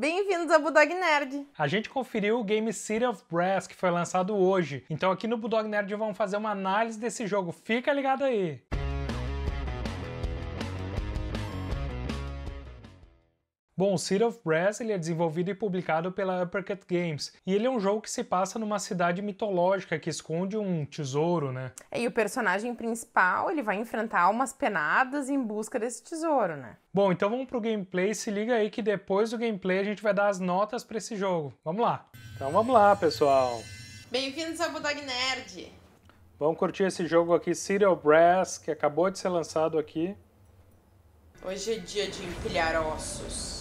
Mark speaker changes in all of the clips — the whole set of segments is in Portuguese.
Speaker 1: Bem-vindos ao Budog Nerd!
Speaker 2: A gente conferiu o game City of Brass, que foi lançado hoje. Então aqui no Budog Nerd vamos fazer uma análise desse jogo. Fica ligado aí! Bom, City of Brass ele é desenvolvido e publicado pela Uppercut Games, e ele é um jogo que se passa numa cidade mitológica que esconde um tesouro, né?
Speaker 1: E o personagem principal, ele vai enfrentar umas penadas em busca desse tesouro, né?
Speaker 2: Bom, então vamos pro gameplay, se liga aí que depois do gameplay a gente vai dar as notas para esse jogo. Vamos lá. Então vamos lá, pessoal.
Speaker 1: Bem-vindos ao Budog Nerd.
Speaker 2: Vamos curtir esse jogo aqui, City of Brass, que acabou de ser lançado aqui.
Speaker 1: Hoje é dia de empilhar ossos.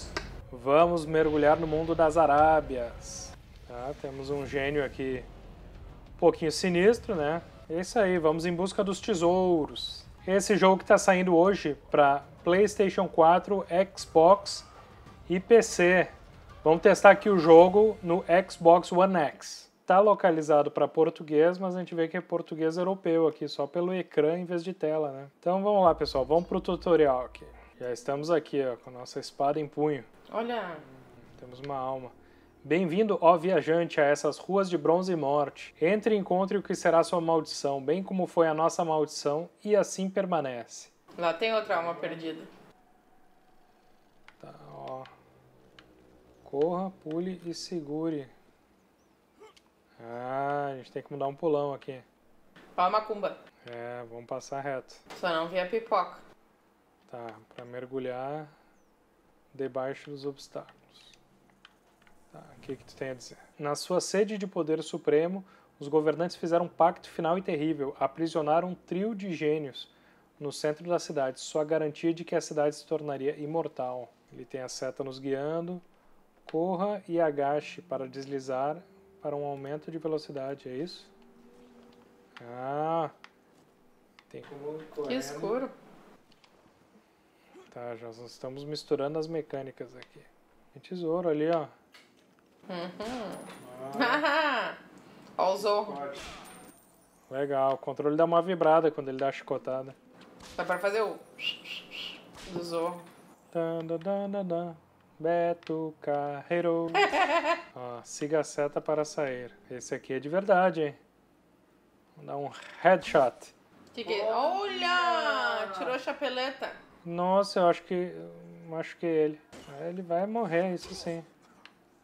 Speaker 2: Vamos mergulhar no mundo das Arábias. Tá? Temos um gênio aqui um pouquinho sinistro, né? É isso aí, vamos em busca dos tesouros. Esse jogo que está saindo hoje para PlayStation 4, Xbox e PC. Vamos testar aqui o jogo no Xbox One X. Está localizado para português, mas a gente vê que é português europeu aqui, só pelo ecrã em vez de tela, né? Então vamos lá, pessoal, vamos para o tutorial aqui. Já estamos aqui, ó, com nossa espada em punho. Olha! Temos uma alma. Bem-vindo, ó viajante, a essas ruas de bronze e morte. Entre e encontre o que será sua maldição, bem como foi a nossa maldição, e assim permanece.
Speaker 1: Lá tem outra alma perdida.
Speaker 2: Tá, ó. Corra, pule e segure. Ah, a gente tem que mudar um pulão aqui.
Speaker 1: Palma cumba.
Speaker 2: É, vamos passar reto.
Speaker 1: Só não vi a pipoca.
Speaker 2: Tá, para mergulhar debaixo dos obstáculos. Tá, o que, que tu tem a dizer? Na sua sede de poder supremo, os governantes fizeram um pacto final e terrível, aprisionaram um trio de gênios no centro da cidade, só garantia de que a cidade se tornaria imortal. Ele tem a seta nos guiando, corra e agache para deslizar para um aumento de velocidade, é isso? Ah, tem como... Que escuro! tá? Já estamos misturando as mecânicas aqui. Tem tesouro ali, ó.
Speaker 1: Uhum. Ah. ó o zorro.
Speaker 2: Legal, o controle dá uma vibrada quando ele dá a chicotada.
Speaker 1: Dá pra fazer o...
Speaker 2: do zorro. Dan, dan, dan, dan. Beto Carreiro. ó, siga a seta para sair. Esse aqui é de verdade, hein? Vou dar um headshot.
Speaker 1: Que que... É? Olha! Tirou a chapeleta.
Speaker 2: Nossa, eu acho que acho que é ele. Ele vai morrer, isso sim.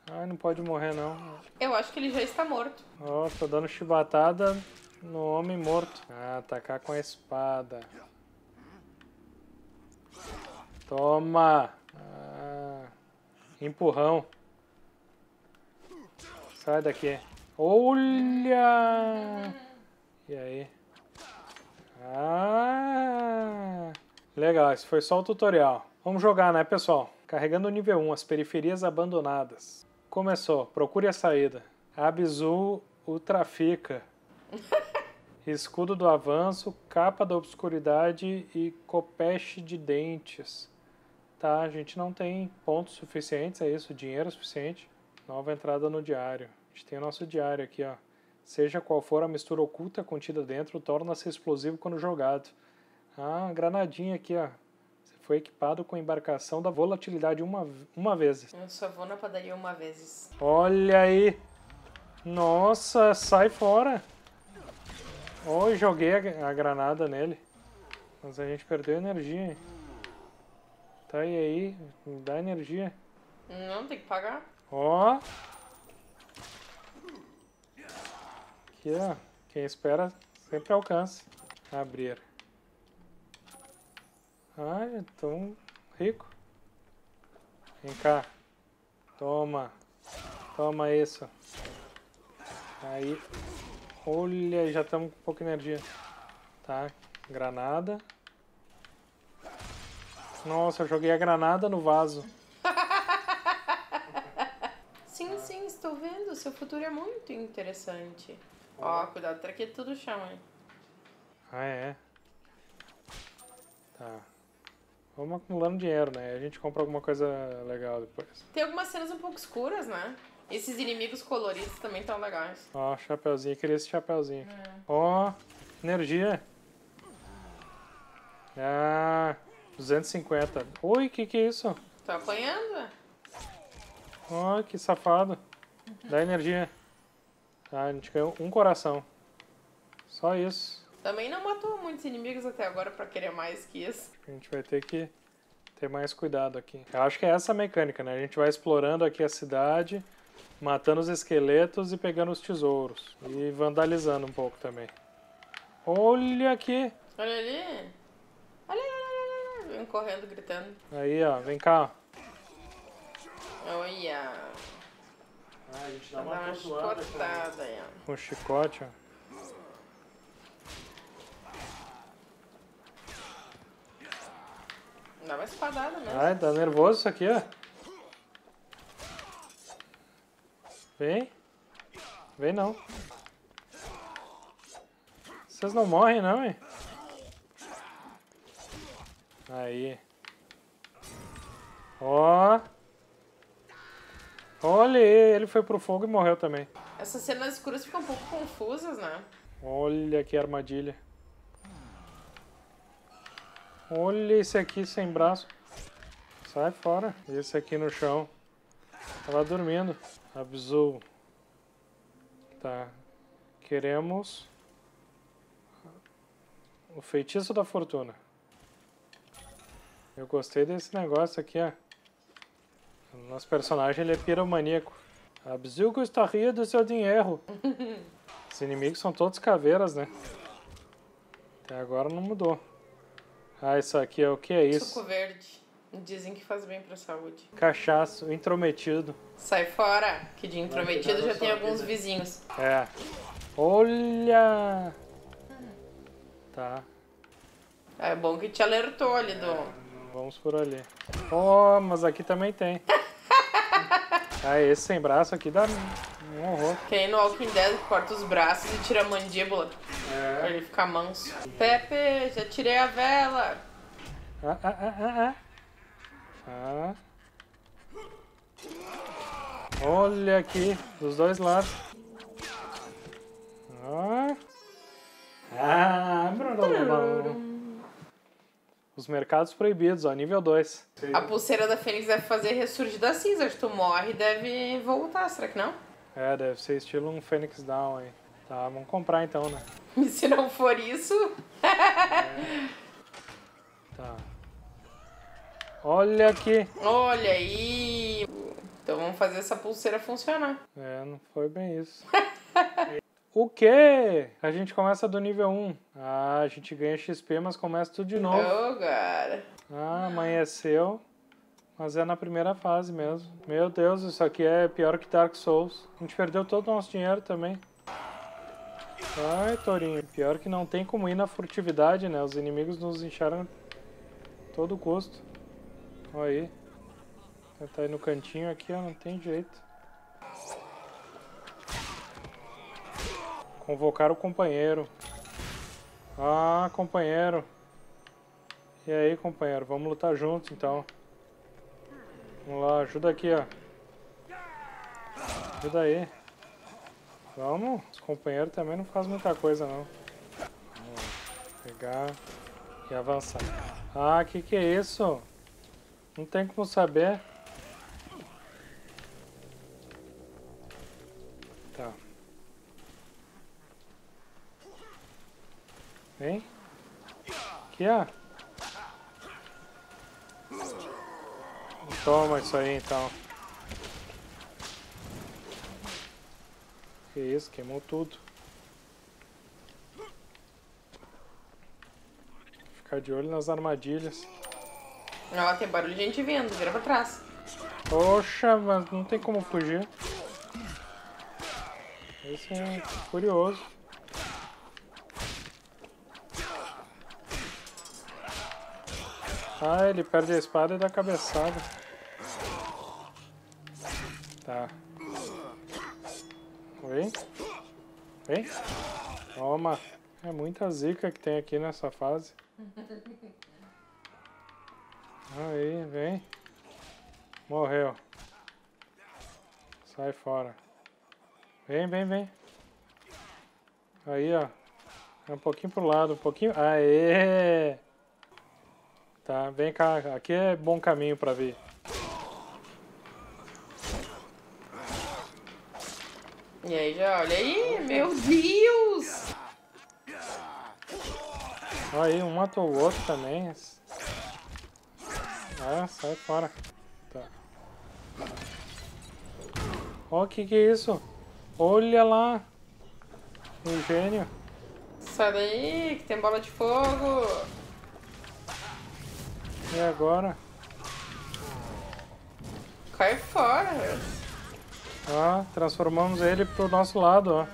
Speaker 2: Ai, não pode morrer não.
Speaker 1: Eu acho que ele já está morto.
Speaker 2: Ó, tô dando chibatada no homem morto. Ah, atacar com a espada. Toma! Ah, empurrão. Sai daqui. Olha! E aí? Ah! Legal, esse foi só um tutorial. Vamos jogar, né, pessoal? Carregando o nível 1, as periferias abandonadas. Começou, procure a saída. Abzu ultrafica. trafica. Escudo do avanço, capa da obscuridade e copeste de dentes. Tá, a gente não tem pontos suficientes, é isso, dinheiro suficiente. Nova entrada no diário. A gente tem o nosso diário aqui, ó. Seja qual for a mistura oculta contida dentro, torna-se explosivo quando jogado. Ah, granadinha aqui, ó. Você foi equipado com embarcação da volatilidade uma, uma vez.
Speaker 1: Eu só vou na padaria uma vez.
Speaker 2: Olha aí! Nossa, sai fora! Ó, oh, joguei a, a, granada nele. Mas a gente perdeu energia. Tá, aí? dá energia.
Speaker 1: Não, tem que pagar.
Speaker 2: Ó! Aqui, ó. Quem espera sempre alcança. Abrir. Ah, então rico. Vem cá. Toma. Toma isso. Aí. Olha, já estamos com pouca energia. Tá, granada. Nossa, eu joguei a granada no vaso.
Speaker 1: Sim, sim, estou vendo. Seu futuro é muito interessante. Ó, oh, cuidado, traquei tá tudo chão, hein?
Speaker 2: Ah, é? Tá. Vamos acumulando dinheiro, né? A gente compra alguma coisa legal depois.
Speaker 1: Tem algumas cenas um pouco escuras, né? Esses inimigos coloridos também estão legais.
Speaker 2: Ó, chapeuzinho. Eu queria esse chapeuzinho. É. Ó, energia. Ah, 250. Ui, que que é isso?
Speaker 1: Tô apanhando.
Speaker 2: Ó, que safado. Dá energia. Ah, a gente ganhou um coração. Só isso.
Speaker 1: Também não matou muitos inimigos até agora para querer mais que isso.
Speaker 2: A gente vai ter que ter mais cuidado aqui. Eu acho que é essa a mecânica, né? A gente vai explorando aqui a cidade, matando os esqueletos e pegando os tesouros. E vandalizando um pouco também. Olha aqui!
Speaker 1: Olha ali! Olha ali! Vem correndo, gritando.
Speaker 2: Aí, ó. Vem cá.
Speaker 1: Olha! Ah, a gente dá, uma, uma chicotada aí,
Speaker 2: ó. Um chicote, ó.
Speaker 1: Dá uma espadada mesmo. Ai, ah,
Speaker 2: tá nervoso isso aqui, ó. Vem. Vem não. Vocês não morrem não, hein? Aí. Ó. Olha, ele foi pro fogo e morreu também.
Speaker 1: Essas cenas escuras ficam um pouco confusas, né?
Speaker 2: Olha que armadilha. Olha esse aqui sem braço. Sai fora. Esse aqui no chão. Tava dormindo. Avisou. Tá. Queremos... O feitiço da fortuna. Eu gostei desse negócio aqui, ó. O nosso personagem ele é piromaníaco. Abzil gostaria do seu dinheiro. Os inimigos são todos caveiras, né? Até agora não mudou. Ah, isso aqui é o que é isso? Suco
Speaker 1: verde. Dizem que faz bem pra saúde.
Speaker 2: Cachaço, intrometido.
Speaker 1: Sai fora, que de intrometido já tem alguns vida. vizinhos.
Speaker 2: É. Olha! Tá.
Speaker 1: É bom que te alertou ali é, do.
Speaker 2: Vamos por ali. Oh, mas aqui também tem. Ah, esse sem braço aqui dá um horror.
Speaker 1: Quem no Walking Dead corta os braços e tira a
Speaker 2: mandíbula. É. Pra ele ficar manso. Pepe,
Speaker 1: já tirei a vela.
Speaker 2: Ah, ah, ah, ah, ah. ah. Olha aqui, dos dois lados. Ah. Ah, os mercados proibidos, ó, nível 2. A
Speaker 1: pulseira da Fênix deve fazer ressurgir da cinzas. Tu morre e deve voltar, será que não?
Speaker 2: É, deve ser estilo um Fênix Down aí. Tá, vamos comprar então, né?
Speaker 1: E se não for isso. é.
Speaker 2: Tá. Olha aqui.
Speaker 1: Olha aí. Então vamos fazer essa pulseira funcionar.
Speaker 2: É, não foi bem isso. O quê? A gente começa do nível 1. Ah, a gente ganha XP, mas começa tudo de novo. Oh,
Speaker 1: cara.
Speaker 2: Ah, amanheceu. Mas é na primeira fase mesmo. Meu Deus, isso aqui é pior que Dark Souls. A gente perdeu todo o nosso dinheiro também. Ai, Torinho. Pior que não tem como ir na furtividade, né? Os inimigos nos enxergam todo custo. Olha aí. Tentar tá aí no cantinho aqui, ó. Não tem jeito. Convocar o companheiro. Ah, companheiro. E aí, companheiro, vamos lutar juntos então. Vamos lá, ajuda aqui, ó. Ajuda aí. Vamos. Os companheiros também não fazem muita coisa, não. Vamos pegar e avançar. Ah, que que é isso? Não tem como saber. Tá. Vem. Aqui, ó. Toma isso aí, então. Que isso, queimou tudo. Ficar de olho nas armadilhas.
Speaker 1: não tem barulho de gente vindo, vira pra trás.
Speaker 2: Poxa, mas não tem como fugir. Isso é curioso. Ah, ele perde a espada e dá cabeçada. Tá. Vem. Vem. Toma. É muita zica que tem aqui nessa fase. Aí, vem. Morreu. Sai fora. Vem, vem, vem. Aí, ó. É um pouquinho pro lado, um pouquinho... Aê! Tá, vem cá, aqui é bom caminho pra vir.
Speaker 1: E aí, já olha aí, meu Deus!
Speaker 2: Aí, um matou o outro também. Ah, sai fora. Tá. Ó, oh, que que é isso? Olha lá! Um gênio.
Speaker 1: Sai daí, que tem bola de fogo!
Speaker 2: E agora?
Speaker 1: Cai fora.
Speaker 2: Ah, transformamos ele pro nosso lado, ó.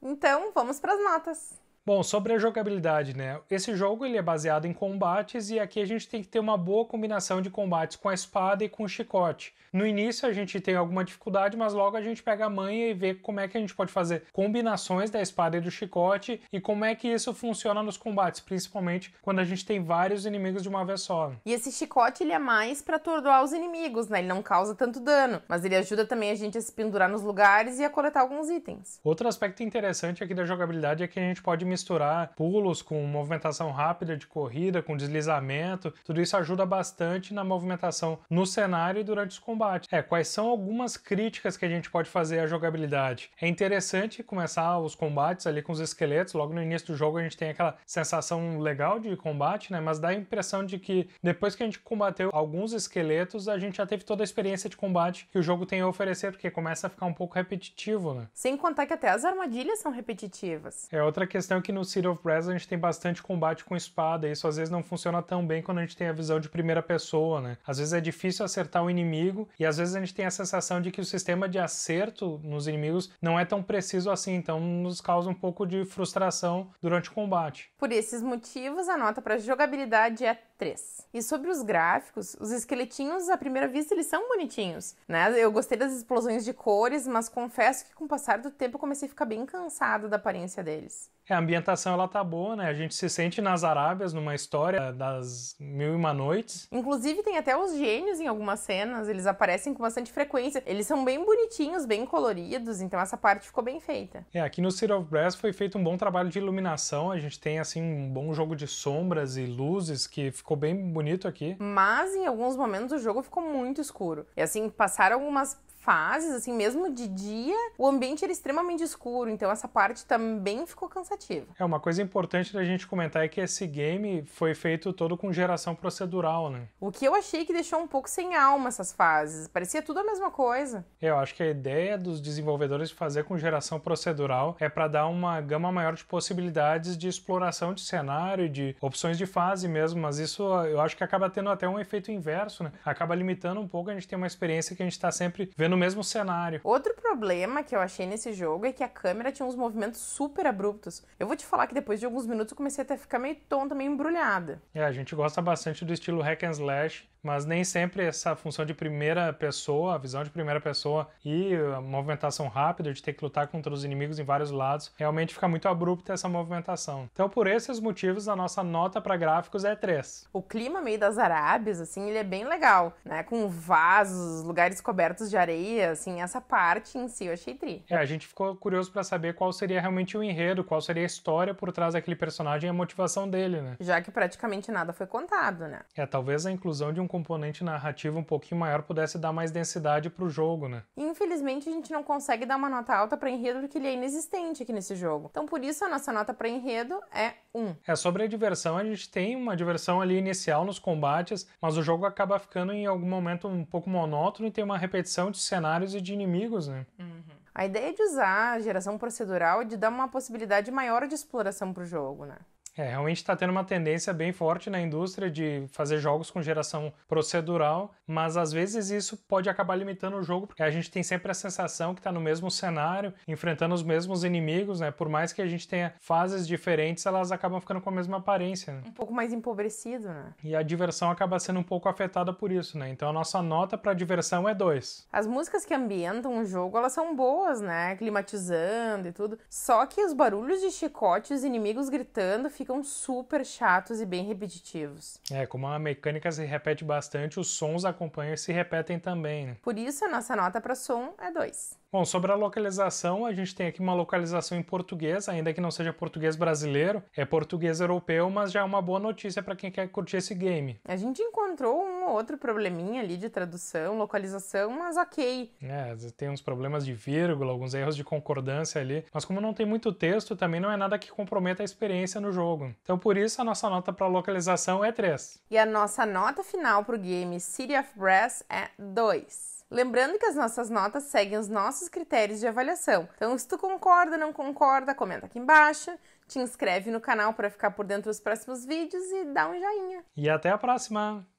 Speaker 1: Então, vamos pras notas.
Speaker 2: Bom, sobre a jogabilidade, né? Esse jogo ele é baseado em combates e aqui a gente tem que ter uma boa combinação de combates com a espada e com o chicote. No início a gente tem alguma dificuldade, mas logo a gente pega a manha e vê como é que a gente pode fazer combinações da espada e do chicote e como é que isso funciona nos combates, principalmente quando a gente tem vários inimigos de uma vez só.
Speaker 1: E esse chicote ele é mais para atordoar os inimigos, né? Ele não causa tanto dano, mas ele ajuda também a gente a se pendurar nos lugares e a coletar alguns itens.
Speaker 2: Outro aspecto interessante aqui da jogabilidade é que a gente pode misturar pulos com movimentação rápida de corrida, com deslizamento, tudo isso ajuda bastante na movimentação no cenário e durante os combates. É, quais são algumas críticas que a gente pode fazer à jogabilidade? É interessante começar os combates ali com os esqueletos, logo no início do jogo a gente tem aquela sensação legal de combate, né? Mas dá a impressão de que depois que a gente combateu alguns esqueletos, a gente já teve toda a experiência de combate que o jogo tem a oferecer, porque começa a ficar um pouco repetitivo, né?
Speaker 1: Sem contar que até as armadilhas são repetitivas.
Speaker 2: É outra questão que no City of Brass a gente tem bastante combate com espada, e isso às vezes não funciona tão bem quando a gente tem a visão de primeira pessoa, né? Às vezes é difícil acertar o inimigo, e às vezes a gente tem a sensação de que o sistema de acerto nos inimigos não é tão preciso assim, então nos causa um pouco de frustração durante o combate.
Speaker 1: Por esses motivos, a nota para jogabilidade é 3. E sobre os gráficos, os esqueletinhos, à primeira vista, eles são bonitinhos, né? Eu gostei das explosões de cores, mas confesso que com o passar do tempo eu comecei a ficar bem cansado da aparência deles.
Speaker 2: É, a ambientação ela tá boa, né? A gente se sente nas Arábias, numa história das Mil e Uma Noites.
Speaker 1: Inclusive, tem até os gênios em algumas cenas, eles aparecem com bastante frequência. Eles são bem bonitinhos, bem coloridos, então essa parte ficou bem feita.
Speaker 2: É, aqui no City of Brass foi feito um bom trabalho de iluminação, a gente tem, assim, um bom jogo de sombras e luzes que ficou ficou bem bonito aqui.
Speaker 1: Mas em alguns momentos o jogo ficou muito escuro. E assim, passaram algumas fases, assim, mesmo de dia, o ambiente era extremamente escuro, então essa parte também ficou cansativa.
Speaker 2: É, uma coisa importante da gente comentar é que esse game foi feito todo com geração procedural, né?
Speaker 1: O que eu achei que deixou um pouco sem alma essas fases, parecia tudo a mesma coisa.
Speaker 2: É, eu acho que a ideia dos desenvolvedores de fazer com geração procedural é para dar uma gama maior de possibilidades de exploração de cenário, de opções de fase mesmo, mas isso eu acho que acaba tendo até um efeito inverso, né? Acaba limitando um pouco, a gente tem uma experiência que a gente está sempre vendo no mesmo cenário.
Speaker 1: Outro problema que eu achei nesse jogo é que a câmera tinha uns movimentos super abruptos. Eu vou te falar que depois de alguns minutos eu comecei até a ficar meio tonta, meio embrulhada.
Speaker 2: É, a gente gosta bastante do estilo hack and slash, mas nem sempre essa função de primeira pessoa, a visão de primeira pessoa e a movimentação rápida de ter que lutar contra os inimigos em vários lados, realmente fica muito abrupta essa movimentação. Então, por esses motivos, a nossa nota para gráficos é 3. O clima
Speaker 1: meio das Arábias, assim, ele é bem legal, né? Com vasos, lugares cobertos de areia, assim, essa parte em si eu achei tri.
Speaker 2: É, a gente ficou curioso para saber qual seria realmente o enredo, qual seria a história por trás daquele personagem e a motivação dele, né?
Speaker 1: Já que praticamente nada foi contado, né?
Speaker 2: É, talvez a inclusão de um componente narrativo um pouquinho maior pudesse dar mais densidade pro jogo, né?
Speaker 1: Infelizmente a gente não consegue dar uma nota alta para enredo porque ele é inexistente aqui nesse jogo. Então por isso a nossa nota para enredo é 1.
Speaker 2: É sobre a diversão, a gente tem uma diversão ali inicial nos combates, mas o jogo acaba ficando em algum momento um pouco monótono e tem uma repetição de cenários e de inimigos, né?
Speaker 1: Uhum. A ideia de usar a geração procedural é de dar uma possibilidade maior de exploração para o jogo, né?
Speaker 2: É, realmente está tendo uma tendência bem forte na indústria de fazer jogos com geração procedural, mas às vezes isso pode acabar limitando o jogo, porque a gente tem sempre a sensação que está no mesmo cenário, enfrentando os mesmos inimigos, né? Por mais que a gente tenha fases diferentes, elas acabam ficando com a mesma aparência. Né? Um
Speaker 1: pouco mais empobrecido, né?
Speaker 2: E a diversão acaba sendo um pouco afetada por isso, né? Então a nossa nota para diversão é dois.
Speaker 1: As músicas que ambientam o jogo, elas são boas, né? Climatizando e tudo. Só que os barulhos de chicote, os inimigos gritando, ficam ficam super chatos e bem repetitivos.
Speaker 2: É, como a mecânica se repete bastante, os sons acompanham e se repetem também. Né?
Speaker 1: Por isso, a nossa nota para
Speaker 2: som é 2. Bom, sobre a localização, a gente tem aqui uma localização em português, ainda que não seja português brasileiro, é português europeu, mas já é uma boa notícia para quem quer curtir esse game.
Speaker 1: A gente encontrou um ou outro probleminha ali de tradução, localização, mas ok.
Speaker 2: É, tem uns problemas de vírgula, alguns erros de concordância ali, mas como não tem muito texto, também não é nada que comprometa a experiência no jogo. Então, por isso, a nossa nota para localização é 3.
Speaker 1: E a nossa nota final para o game City of Brass é 2. Lembrando que as nossas notas seguem os nossos critérios de avaliação. Então, se tu concorda, não concorda, comenta aqui embaixo, te inscreve no canal para ficar por dentro dos próximos vídeos e dá um joinha.
Speaker 2: E até a próxima!